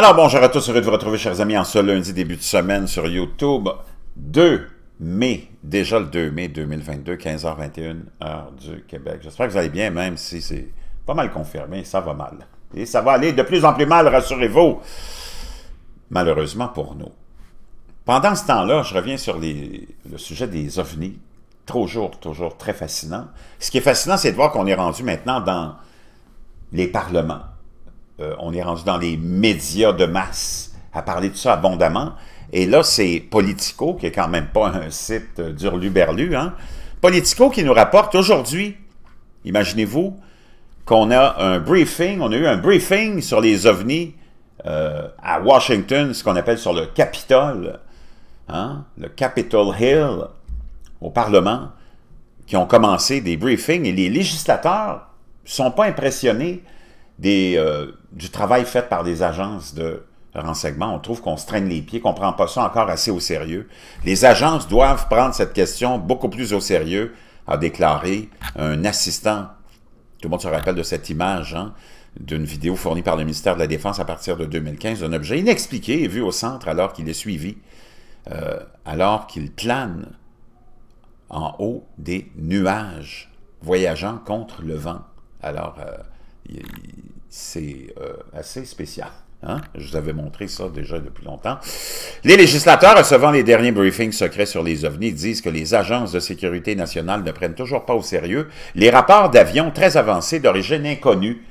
Alors bonjour à tous, heureux de vous retrouver chers amis en ce lundi début de semaine sur YouTube. 2 mai, déjà le 2 mai 2022, 15h21 heure du Québec. J'espère que vous allez bien, même si c'est pas mal confirmé, ça va mal. Et ça va aller de plus en plus mal, rassurez-vous. Malheureusement pour nous. Pendant ce temps-là, je reviens sur le sujet des ovnis. Toujours, toujours très fascinant. Ce qui est fascinant, c'est de voir qu'on est rendu maintenant dans les parlements euh, on est rendu dans les médias de masse à parler de ça abondamment. Et là, c'est Politico, qui n'est quand même pas un site d'Urlu-Berlu, hein? Politico qui nous rapporte aujourd'hui, imaginez-vous, qu'on a un briefing, on a eu un briefing sur les ovnis euh, à Washington, ce qu'on appelle sur le Capitole, hein? le Capitol Hill, au Parlement, qui ont commencé des briefings et les législateurs sont pas impressionnés des, euh, du travail fait par des agences de renseignement. On trouve qu'on se traîne les pieds, qu'on ne prend pas ça encore assez au sérieux. Les agences doivent prendre cette question beaucoup plus au sérieux, a déclaré un assistant. Tout le monde se rappelle de cette image, hein, d'une vidéo fournie par le ministère de la Défense à partir de 2015, d'un objet inexpliqué et vu au centre alors qu'il est suivi, euh, alors qu'il plane en haut des nuages, voyageant contre le vent. Alors, euh, c'est euh, assez spécial. Hein? Je vous avais montré ça déjà depuis longtemps. Les législateurs recevant les derniers briefings secrets sur les ovnis disent que les agences de sécurité nationale ne prennent toujours pas au sérieux les rapports d'avions très avancés d'origine inconnue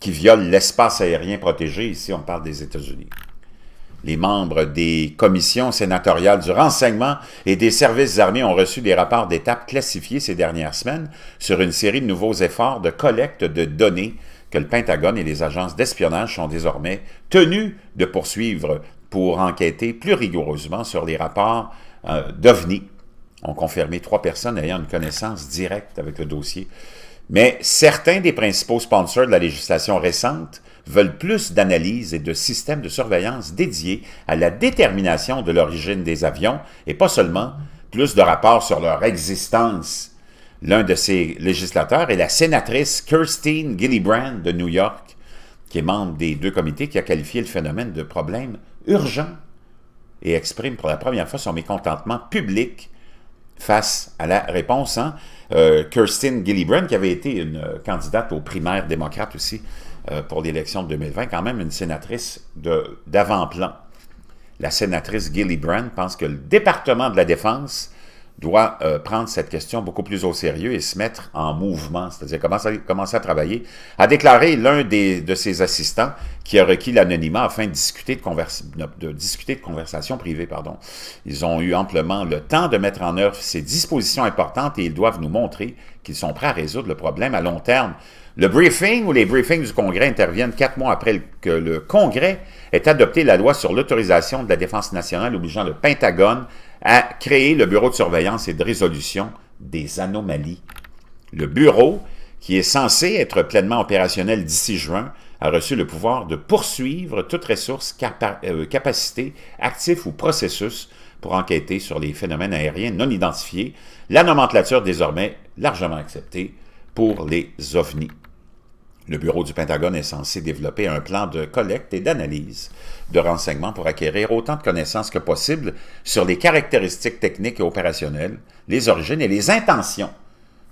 qui violent l'espace aérien protégé. Ici, on parle des États-Unis. Les membres des commissions sénatoriales du renseignement et des services armés ont reçu des rapports d'étape classifiés ces dernières semaines sur une série de nouveaux efforts de collecte de données que le Pentagone et les agences d'espionnage sont désormais tenus de poursuivre pour enquêter plus rigoureusement sur les rapports euh, d'OVNI. On confirmé trois personnes ayant une connaissance directe avec le dossier. Mais certains des principaux sponsors de la législation récente veulent plus d'analyses et de systèmes de surveillance dédiés à la détermination de l'origine des avions et pas seulement plus de rapports sur leur existence. L'un de ces législateurs est la sénatrice Kirstine Gillibrand de New York, qui est membre des deux comités qui a qualifié le phénomène de problème urgent et exprime pour la première fois son mécontentement public face à la réponse. Hein. Euh, Kirstine Gillibrand, qui avait été une candidate aux primaires démocrates aussi, euh, pour l'élection de 2020, quand même une sénatrice d'avant-plan. La sénatrice Gillibrand pense que le département de la Défense doit euh, prendre cette question beaucoup plus au sérieux et se mettre en mouvement, c'est-à-dire commencer, à travailler, a déclaré l'un de ses assistants qui a requis l'anonymat afin de discuter de, conversations privées. Ils ont eu amplement le temps de mettre en œuvre ces dispositions importantes et ils doivent nous montrer qu'ils sont prêts à résoudre le problème à long terme. Le briefing ou les briefings du Congrès interviennent quatre mois après que le Congrès ait adopté la loi sur l'autorisation de la défense nationale obligeant le Pentagone à créer le Bureau de surveillance et de résolution des anomalies. Le Bureau, qui est censé être pleinement opérationnel d'ici juin, a reçu le pouvoir de poursuivre toute ressource, euh, capacité, actif ou processus pour enquêter sur les phénomènes aériens non identifiés, la nomenclature désormais largement acceptée pour les ovnis. Le bureau du Pentagone est censé développer un plan de collecte et d'analyse de renseignements pour acquérir autant de connaissances que possible sur les caractéristiques techniques et opérationnelles, les origines et les intentions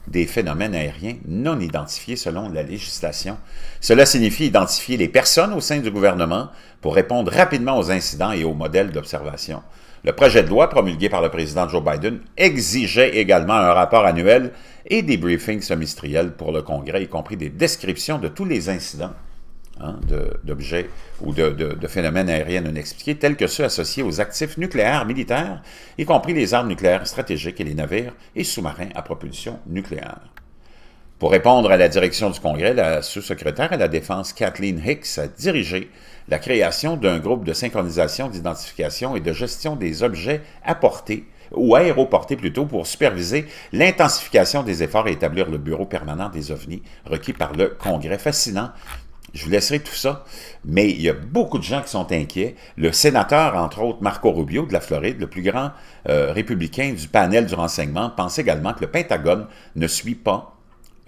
des phénomènes aériens non identifiés selon la législation. Cela signifie identifier les personnes au sein du gouvernement pour répondre rapidement aux incidents et aux modèles d'observation. Le projet de loi promulgué par le président Joe Biden exigeait également un rapport annuel et des briefings semestriels pour le Congrès, y compris des descriptions de tous les incidents hein, d'objets ou de, phénomènes aériens non tels que ceux associés aux actifs nucléaires militaires, y compris les armes nucléaires stratégiques et les navires et sous-marins à propulsion nucléaire. Pour répondre à la direction du Congrès, la sous-secrétaire à la Défense Kathleen Hicks a dirigé la création d'un groupe de synchronisation, d'identification et de gestion des objets apportés ou aéroportés plutôt pour superviser l'intensification des efforts et établir le bureau permanent des ovnis requis par le Congrès. Fascinant. Je vous laisserai tout ça, mais il y a beaucoup de gens qui sont inquiets. Le sénateur, entre autres, Marco Rubio de la Floride, le plus grand euh, républicain du panel du renseignement, pense également que le Pentagone ne suit pas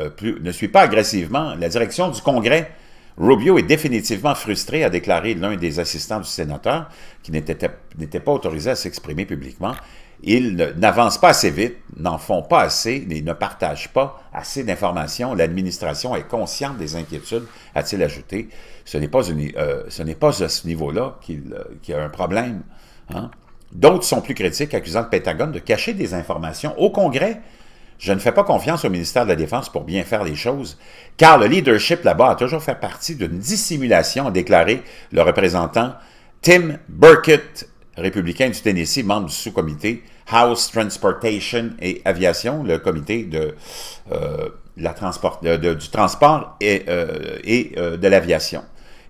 euh, ne suit pas agressivement la direction du Congrès. Rubio est définitivement frustré, a déclaré l'un des assistants du sénateur, qui n'était pas autorisé à s'exprimer publiquement. Ils n'avancent pas assez vite, n'en font pas assez et ne partagent pas assez d'informations. L'administration est consciente des inquiétudes, a-t-il ajouté. Ce n'est pas, euh, à ce niveau-là euh, qu'il y a un problème. Hein. D'autres sont plus critiques, accusant le Pentagone de cacher des informations au Congrès je ne fais pas confiance au ministère de la Défense pour bien faire les choses, car le leadership là-bas a toujours fait partie d'une dissimulation, a déclaré le représentant Tim Burkett, républicain du Tennessee, membre du sous-comité House Transportation et Aviation, le comité de, euh, la transport, du transport et, euh, euh, de l'aviation.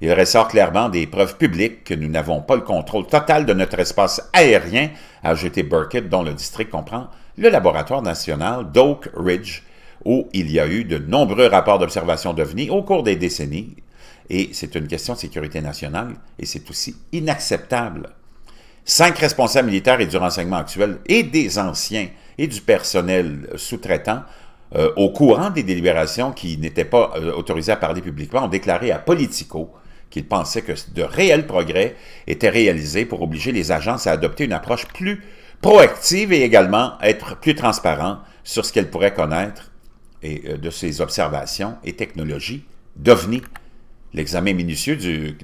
Il ressort clairement des preuves publiques que nous n'avons pas le contrôle total de notre espace aérien, a ajouté Burkett, dont le district comprend le laboratoire national d'Oak Ridge, où il y a eu de nombreux rapports d'observation devenus au cours des décennies, et c'est une question de sécurité nationale, et c'est aussi inacceptable. Cinq responsables militaires et du renseignement actuel, et des anciens, et du personnel sous-traitant, euh, au courant des délibérations qui n'étaient pas euh, autorisés à parler publiquement, ont déclaré à Politico qu'ils pensaient que de réels progrès étaient réalisés pour obliger les agences à adopter une approche plus proactive et également être plus transparent sur ce qu'elle pourrait connaître et, euh, de ses observations et technologies d'ovnis. L'examen minutieux du,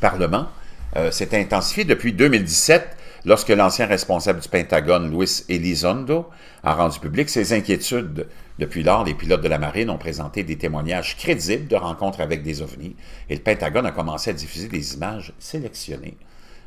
Parlement euh, s'est intensifié depuis 2017 lorsque l'ancien responsable du Pentagone, Luis Elizondo, a rendu public ses inquiétudes. Depuis lors, les pilotes de la marine ont présenté des témoignages crédibles de rencontres avec des ovnis et le Pentagone a commencé à diffuser des images sélectionnées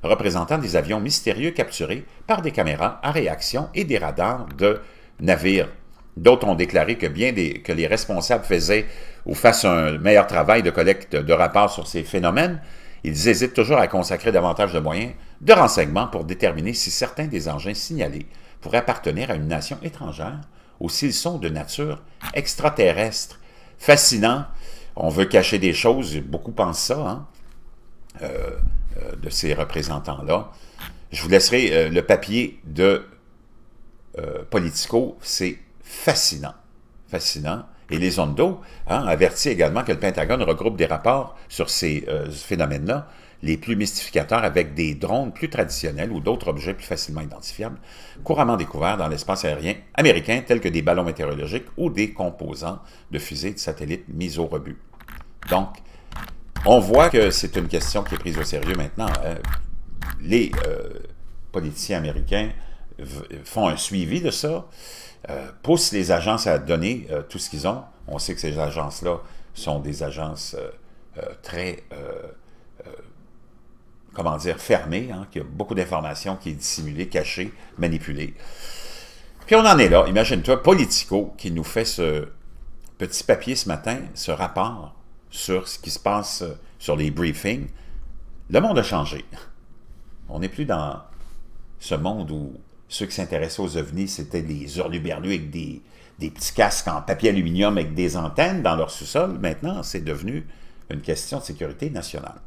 représentant des avions mystérieux capturés par des caméras à réaction et des radars de navires. D'autres ont déclaré que bien que les responsables faisaient ou fassent un meilleur travail de collecte de rapports sur ces phénomènes, ils hésitent toujours à consacrer davantage de moyens de renseignement pour déterminer si certains des engins signalés pourraient appartenir à une nation étrangère ou s'ils sont de nature extraterrestre. Fascinant, on veut cacher des choses, beaucoup pensent ça. Hein. Euh, euh, de ces représentants-là. Je vous laisserai euh, le papier de euh, Politico, c'est fascinant, fascinant. Et les ondes d'eau hein, averti également que le Pentagone regroupe des rapports sur ces phénomènes-là les plus mystificateurs avec des drones plus traditionnels ou d'autres objets plus facilement identifiables, couramment découverts dans l'espace aérien américain, tels que des ballons météorologiques ou des composants de fusées de satellites mis au rebut. Donc, on voit que c'est une question qui est prise au sérieux maintenant. Euh, les euh, politiciens américains font un suivi de ça, euh, poussent les agences à donner tout ce qu'ils ont. On sait que ces agences-là sont des agences très, comment dire, fermées, hein, qu'il a beaucoup d'informations qui est dissimulées, cachées, manipulées. Puis on en est là, imagine-toi, Politico qui nous fait ce petit papier ce matin, ce rapport sur ce qui se passe euh, sur les briefings, le monde a changé. On n'est plus dans ce monde où ceux qui s'intéressaient aux ovnis, c'était des hurluberlus avec des, des petits casques en papier aluminium avec des antennes dans leur sous-sol. Maintenant, c'est devenu une question de sécurité nationale.